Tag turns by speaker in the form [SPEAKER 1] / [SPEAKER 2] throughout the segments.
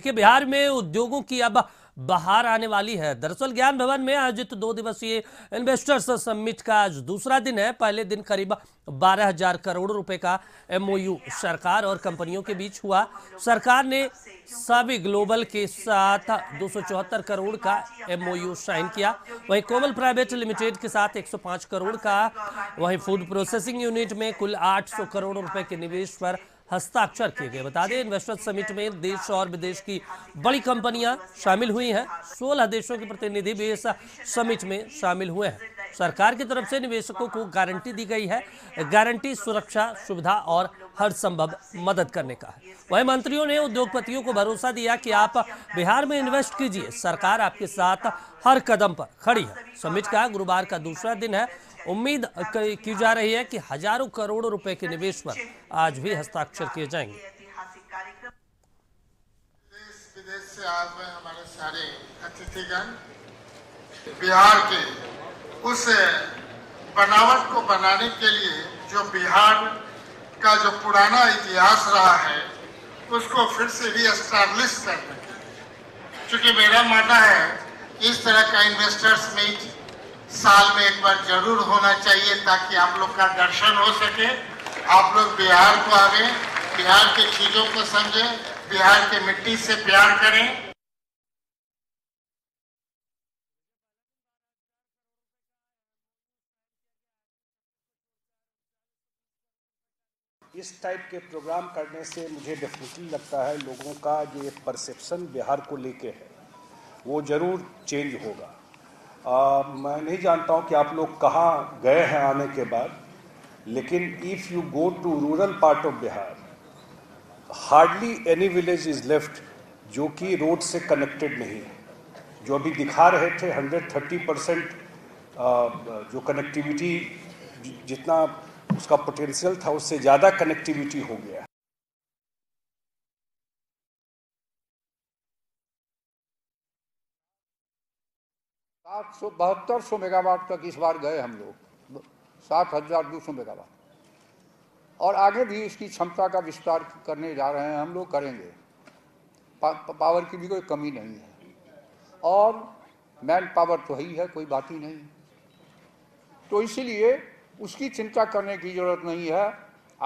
[SPEAKER 1] देखिए बिहार में उद्योगों की अब बाहर आने वाली है दरअसल ज्ञान भवन में आयोजित दो दिवसीय इन्वेस्टर्स समिट का आज दूसरा दिन है पहले दिन करीब बारह हजार करोड़ रुपए का एमओयू सरकार और कंपनियों के बीच हुआ सरकार ने सभी ग्लोबल के साथ दो करोड़ का एमओयू साइन किया वहीं कोमल प्राइवेट लिमिटेड के साथ 105 करोड़ का वहीं फूड प्रोसेसिंग यूनिट में कुल आठ करोड़ रुपए के निवेश पर हस्ताक्षर किए गए बता दें इन्वेस्टर्स समिट में देश और विदेश की बड़ी कंपनियां शामिल हुई हैं सोलह देशों के प्रतिनिधि भी इस समिट में शामिल हुए हैं सरकार की तरफ से निवेशकों को गारंटी दी गई है गारंटी सुरक्षा सुविधा और हर संभव मदद करने का है वही मंत्रियों ने उद्योगपतियों को भरोसा दिया कि आप बिहार में इन्वेस्ट कीजिए सरकार आपके साथ हर कदम पर खड़ी है समिट का गुरुवार का दूसरा दिन है उम्मीद की जा रही है कि हजारों करोड़ों रुपए के निवेश पर आज भी हस्ताक्षर किए जाएंगे विदेश से आज में बिहार के
[SPEAKER 2] उस बनावट को बनाने के लिए जो बिहार का जो पुराना इतिहास रहा है उसको फिर से भी स्टैब्लिश करने के लिए चूँकि मेरा मानना है इस तरह का इन्वेस्टर्स मीट साल में एक बार जरूर होना चाहिए ताकि आप लोग का दर्शन हो सके आप लोग बिहार को आवे बिहार के चीजों को समझें बिहार के मिट्टी से प्यार करें
[SPEAKER 3] इस टाइप के प्रोग्राम करने से मुझे डेफिनेटली लगता है लोगों का ये परसेप्शन बिहार को लेके है वो ज़रूर चेंज होगा आ, मैं नहीं जानता हूँ कि आप लोग कहाँ गए हैं आने के बाद लेकिन if you go to rural part of Bihar hardly any village is left जो कि रोड से कनेक्टेड नहीं है जो अभी दिखा रहे थे 130 परसेंट जो कनेक्टिविटी जितना उसका पोटेंशियल था उससे ज़्यादा कनेक्टिविटी हो गया
[SPEAKER 1] आठ सौ बहत्तर सौ मेगावाट तक इस बार गए हम लोग सात हजार दो सौ मेगावाट और आगे भी इसकी क्षमता का विस्तार करने जा रहे हैं हम लोग करेंगे पा, पावर की भी कोई कमी नहीं है और मैन पावर तो ही है कोई बात ही नहीं तो इसीलिए उसकी चिंता करने की जरूरत नहीं है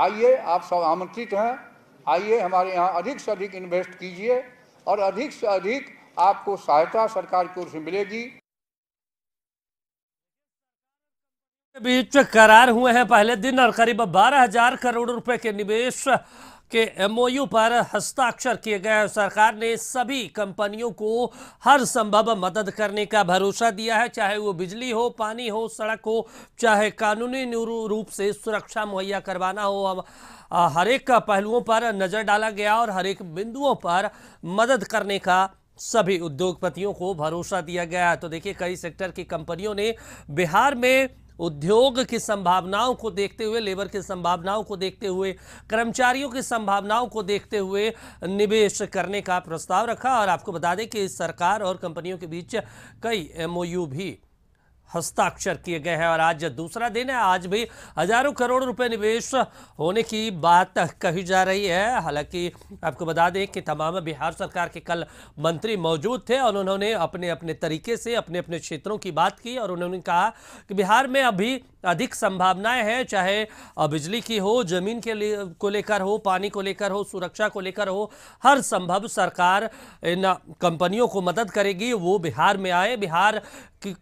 [SPEAKER 1] आइए आप सब आमंत्रित हैं आइए हमारे यहाँ अधिक से अधिक इन्वेस्ट कीजिए और अधिक से अधिक आपको सहायता सरकार की ओर से मिलेगी बीच करार हुए हैं पहले दिन और करीब बारह हजार करोड़ रुपए के निवेश के एमओयू पर हस्ताक्षर किए गए सरकार ने सभी कंपनियों को हर संभव मदद करने का भरोसा दिया है चाहे वो बिजली हो पानी हो सड़क हो चाहे कानूनी रूप से सुरक्षा मुहैया करवाना हो हर एक पहलुओं पर नज़र डाला गया और हर एक बिंदुओं पर मदद करने का सभी उद्योगपतियों को भरोसा दिया गया तो देखिए कई सेक्टर की कंपनियों ने बिहार में उद्योग की संभावनाओं को देखते हुए लेबर की संभावनाओं को देखते हुए कर्मचारियों की संभावनाओं को देखते हुए निवेश करने का प्रस्ताव रखा और आपको बता दें कि सरकार और कंपनियों के बीच कई एमओयू भी हस्ताक्षर किए गए हैं और आज दूसरा दिन है आज भी हजारों करोड़ रुपए निवेश होने की बात कही जा रही है हालांकि आपको बता दें कि तमाम बिहार सरकार के कल मंत्री मौजूद थे और उन्होंने अपने अपने तरीके से अपने अपने क्षेत्रों की बात की और उन्होंने कहा कि बिहार में अभी अधिक संभावनाएं हैं चाहे बिजली की हो जमीन के लिए को लेकर हो पानी को लेकर हो सुरक्षा को लेकर हो हर संभव सरकार इन कंपनियों को मदद करेगी वो बिहार में आए बिहार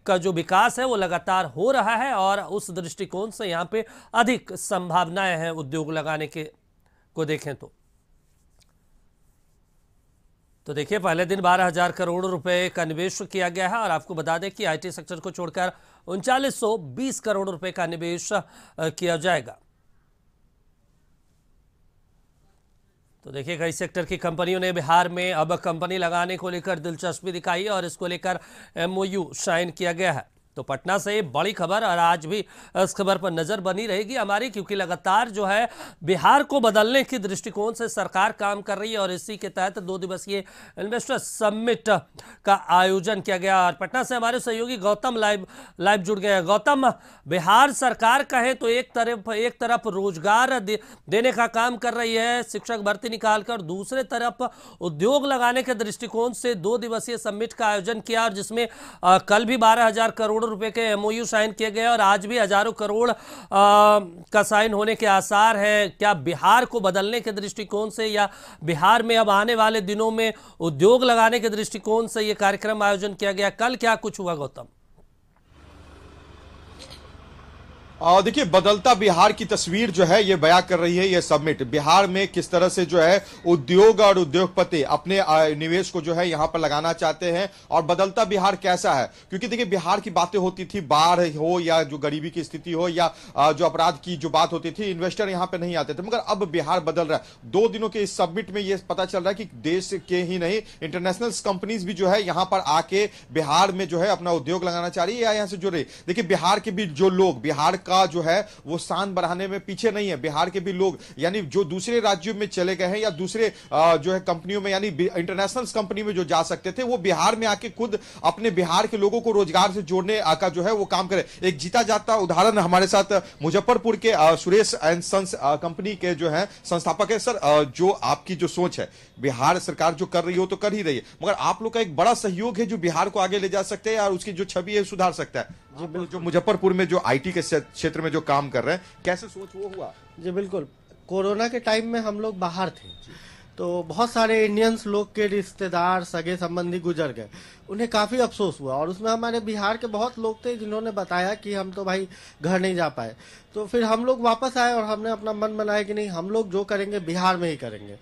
[SPEAKER 1] का जो विकास है वो लगातार हो रहा है और उस दृष्टिकोण से यहाँ पे अधिक संभावनाएं हैं उद्योग लगाने के को देखें तो तो देखिए पहले दिन बारह हजार करोड़ रुपए का निवेश किया गया है और आपको बता दें कि आईटी सेक्टर को छोड़कर उनचालीस करोड़ रुपए का निवेश किया जाएगा तो देखिए कई सेक्टर की कंपनियों ने बिहार में अब कंपनी लगाने को लेकर दिलचस्पी दिखाई और इसको लेकर एमओयू साइन किया गया है तो पटना से बड़ी खबर और आज भी इस खबर पर नज़र बनी रहेगी हमारी क्योंकि लगातार जो है बिहार को बदलने की दृष्टिकोण से सरकार काम कर रही है और इसी के तहत दो दिवसीय इन्वेस्टर समिट का आयोजन किया गया और पटना से हमारे सहयोगी गौतम लाइव लाइव जुड़ गए गौतम बिहार सरकार कहें तो एक तरफ एक तरफ रोजगार दे, देने का काम कर रही है शिक्षक भर्ती निकालकर दूसरे तरफ उद्योग लगाने के दृष्टिकोण से दो दिवसीय समिट का आयोजन किया और जिसमें कल भी बारह करोड़ करोड़ रुपए के एमओयू साइन किए गए और आज भी हजारों करोड़ आ, का साइन होने के आसार हैं क्या बिहार को बदलने के दृष्टिकोण से या बिहार में अब आने वाले दिनों में उद्योग लगाने के दृष्टिकोण से ये कार्यक्रम आयोजन किया गया कल क्या कुछ हुआ गौतम
[SPEAKER 3] और देखिए बदलता बिहार की तस्वीर जो है ये बयां कर रही है ये सबमिट बिहार में किस तरह से जो है उद्योग और उद्योगपति अपने निवेश को जो है यहाँ पर लगाना चाहते हैं और बदलता बिहार कैसा है क्योंकि देखिए बिहार की बातें होती थी बाढ़ हो या जो गरीबी की स्थिति हो या जो अपराध की जो बात होती थी इन्वेस्टर यहाँ पर नहीं आते थे मगर अब बिहार बदल रहा है दो दिनों के इस सबमिट में ये पता चल रहा है कि देश के ही नहीं इंटरनेशनल कंपनीज भी जो है यहाँ पर आके बिहार में जो है अपना उद्योग लगाना चाह रही है या यहाँ से जुड़ रही देखिए बिहार के भी जो लोग बिहार का जो है वो शान बढ़ाने में पीछे नहीं है बिहार के भी लोग यानी जो दूसरे राज्यों में चले गए हैं या दूसरे जो है कंपनियों में यानी इंटरनेशनल कंपनी में जो जा सकते थे वो बिहार में आके खुद अपने बिहार के लोगों को रोजगार से जोड़ने का जो है वो काम करे एक जीता जाता उदाहरण हमारे साथ मुजफ्फरपुर के सुरेश एंड सन्स कंपनी के जो है संस्थापक है सर जो आपकी जो सोच है बिहार सरकार जो कर रही हो तो कर ही रही है मगर आप लोग का एक बड़ा सहयोग है जो बिहार को आगे ले जा सकते हैं और उसकी जो छवि है सुधार सकता है जी जो मुजफ्फरपुर में जो आईटी के क्षेत्र में जो काम कर रहे हैं
[SPEAKER 2] कैसे सोच वो हुआ जी बिल्कुल कोरोना के टाइम में हम लोग बाहर थे तो बहुत सारे इंडियंस लोग के रिश्तेदार सगे संबंधी गुजर गए उन्हें काफ़ी अफसोस हुआ और उसमें हमारे बिहार के बहुत लोग थे जिन्होंने बताया कि हम तो भाई घर नहीं जा पाए तो फिर हम लोग वापस आए और हमने अपना मन बनाया कि नहीं हम लोग जो करेंगे बिहार में ही करेंगे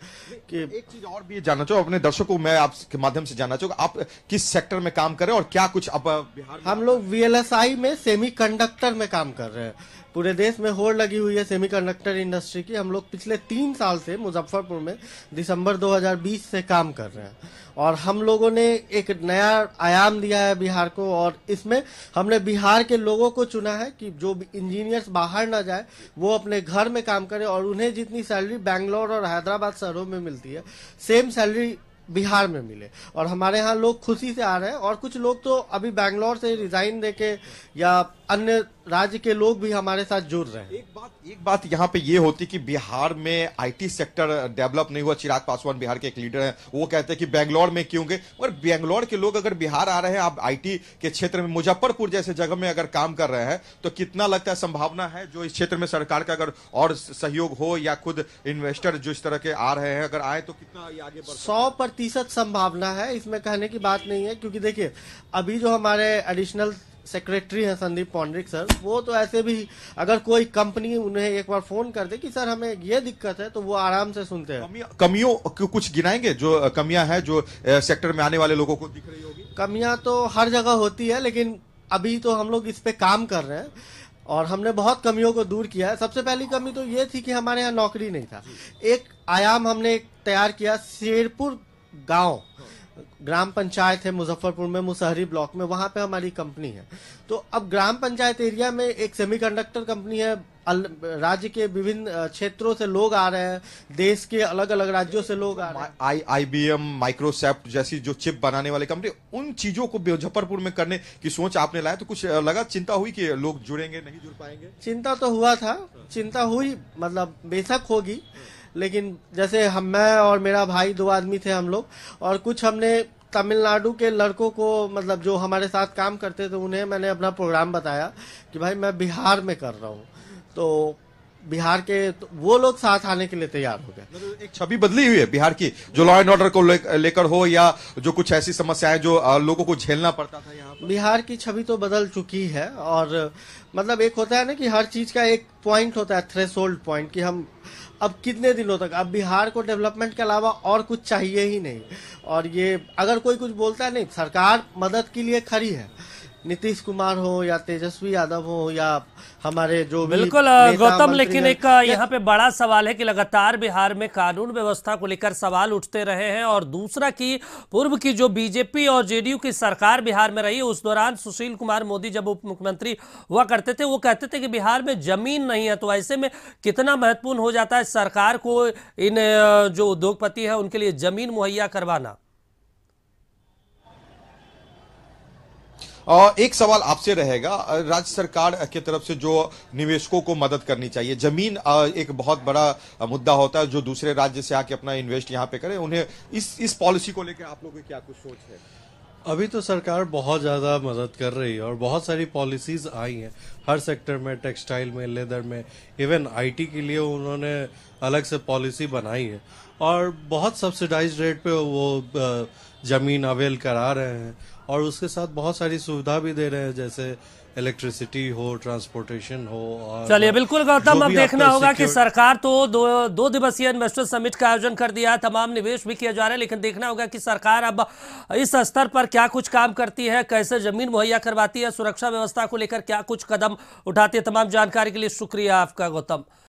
[SPEAKER 3] कि एक चीज़ और भी जानना चाहो अपने दर्शकों मैं आपके
[SPEAKER 2] माध्यम से जानना चाहूँगा आप किस सेक्टर में काम करें और क्या कुछ आप बिहार हम लोग वी में सेमी में काम कर रहे हैं पूरे देश में होड़ लगी हुई है सेमी इंडस्ट्री की हम लोग पिछले तीन साल से मुजफ्फरपुर में दिसंबर दो से काम कर रहे हैं और हम लोगों ने एक नया आयाम दिया है बिहार को और इसमें हमने बिहार के लोगों को चुना है कि जो इंजीनियर्स बाहर ना जाए वो अपने घर में काम करें और उन्हें जितनी सैलरी बैंगलोर और हैदराबाद शहरों में मिलती है सेम सैलरी बिहार में मिले और हमारे यहाँ लोग खुशी से आ रहे हैं और कुछ लोग तो अभी बैंगलोर से रिजाइन दे के या अन्य राज्य के लोग भी हमारे साथ जुड़ रहे हैं एक बात एक बात यहाँ पे ये होती कि
[SPEAKER 3] बिहार में आईटी सेक्टर डेवलप नहीं हुआ चिराग पासवान बिहार के एक लीडर हैं वो कहते हैं कि बैंगलोर में क्यों गए और बैंगलोर के लोग अगर बिहार आ रहे हैं आप आई के क्षेत्र में मुजफ्फरपुर जैसे जगह में अगर काम कर रहे हैं तो कितना लगता है संभावना है जो इस क्षेत्र में सरकार का अगर और सहयोग हो या
[SPEAKER 2] खुद इन्वेस्टर जो इस तरह के आ रहे हैं अगर आए तो कितना आगे सौ प्रतिशत संभावना है इसमें कहने की बात नहीं है क्योंकि देखिए अभी जो हमारे एडिशनल सेक्रेटरी हैं संदीप पौंड्रिक सर वो तो ऐसे भी अगर कोई कंपनी उन्हें एक बार फोन कर दे कि सर हमें ये दिक्कत है तो वो आराम से सुनते हैं
[SPEAKER 3] कमियों कुछ गिनाएंगे जो कमियां हैं जो सेक्टर में आने वाले लोगों को दिख रही
[SPEAKER 2] होगी कमियां तो हर जगह होती है लेकिन अभी तो हम लोग इस पे काम कर रहे हैं और हमने बहुत कमियों को दूर किया है सबसे पहली कमी तो ये थी कि हमारे यहाँ नौकरी नहीं था एक आयाम हमने तैयार किया शेरपुर गांव ग्राम पंचायत है मुजफ्फरपुर में मुसहरी ब्लॉक में वहां पे हमारी कंपनी है तो अब ग्राम पंचायत एरिया में एक सेमीकंडक्टर कंपनी है राज्य के विभिन्न क्षेत्रों से लोग आ रहे हैं देश के अलग अलग राज्यों से लोग आ रहे हैं
[SPEAKER 3] I I B M Microsoft जैसी जो चिप बनाने वाली कंपनी उन चीजों को मुजफ्फरपुर में करने की सोच आपने लाया तो कुछ लगा चिंता
[SPEAKER 2] हुई कि लोग जुड़ेंगे नहीं जुड़ पाएंगे चिंता तो हुआ था चिंता हुई मतलब बेशक होगी लेकिन जैसे हम मैं और मेरा भाई दो आदमी थे हम लोग और कुछ हमने तमिलनाडु के लड़कों को मतलब जो हमारे साथ काम करते थे उन्हें मैंने अपना प्रोग्राम बताया कि भाई मैं बिहार में कर रहा हूँ तो बिहार के तो वो लोग साथ आने के लिए तैयार हो गए मतलब
[SPEAKER 3] एक छवि बदली हुई है बिहार की जो लॉ एंड ऑर्डर को लेकर हो या जो कुछ ऐसी समस्याएं जो लोगों को झेलना पड़ता था
[SPEAKER 2] यहाँ बिहार की छवि तो बदल चुकी है और मतलब एक होता है ना कि हर चीज का एक पॉइंट होता है थ्रेस पॉइंट कि हम अब कितने दिनों तक अब बिहार को डेवलपमेंट के अलावा और कुछ चाहिए ही नहीं और ये अगर कोई कुछ बोलता है नहीं सरकार मदद के लिए खड़ी है नीतीश कुमार हो या तेजस्वी यादव हो या हमारे जो बिल्कुल गौतम लेकिन एक यहाँ
[SPEAKER 1] पे बड़ा सवाल है कि लगातार बिहार में कानून व्यवस्था को लेकर सवाल उठते रहे हैं और दूसरा कि पूर्व की जो बीजेपी और जेडीयू की सरकार बिहार में रही उस दौरान सुशील कुमार मोदी जब उप मुख्यमंत्री हुआ करते थे वो कहते थे कि बिहार में जमीन नहीं है तो ऐसे में कितना महत्वपूर्ण हो जाता है सरकार को इन जो उद्योगपति है उनके लिए जमीन मुहैया करवाना
[SPEAKER 3] एक सवाल आपसे रहेगा राज्य सरकार की तरफ से जो निवेशकों को मदद करनी चाहिए जमीन एक बहुत बड़ा मुद्दा होता है जो दूसरे राज्य से आके अपना इन्वेस्ट यहाँ पे करें उन्हें इस इस पॉलिसी को लेकर आप लोगों की
[SPEAKER 2] क्या कुछ सोच है अभी तो सरकार बहुत ज़्यादा मदद कर रही है और बहुत सारी पॉलिसीज़ आई हैं हर सेक्टर में टेक्सटाइल में लेदर में इवन आईटी के लिए उन्होंने अलग से पॉलिसी बनाई है और बहुत सब्सिडाइज रेट पे वो ज़मीन अवेल करा रहे हैं और उसके साथ बहुत सारी सुविधा भी दे रहे हैं जैसे इलेक्ट्रिसिटी हो ट्रांसपोर्टेशन हो चलिए बिल्कुल गौतम अब देखना होगा कि
[SPEAKER 1] सरकार तो दो दो दिवसीय इन्वेस्टर समिट का आयोजन कर दिया तमाम निवेश भी किया जा रहा है लेकिन देखना होगा कि सरकार अब इस स्तर पर क्या कुछ काम करती है कैसे जमीन मुहैया करवाती है सुरक्षा व्यवस्था को लेकर क्या कुछ कदम उठाती है तमाम जानकारी के लिए शुक्रिया आपका गौतम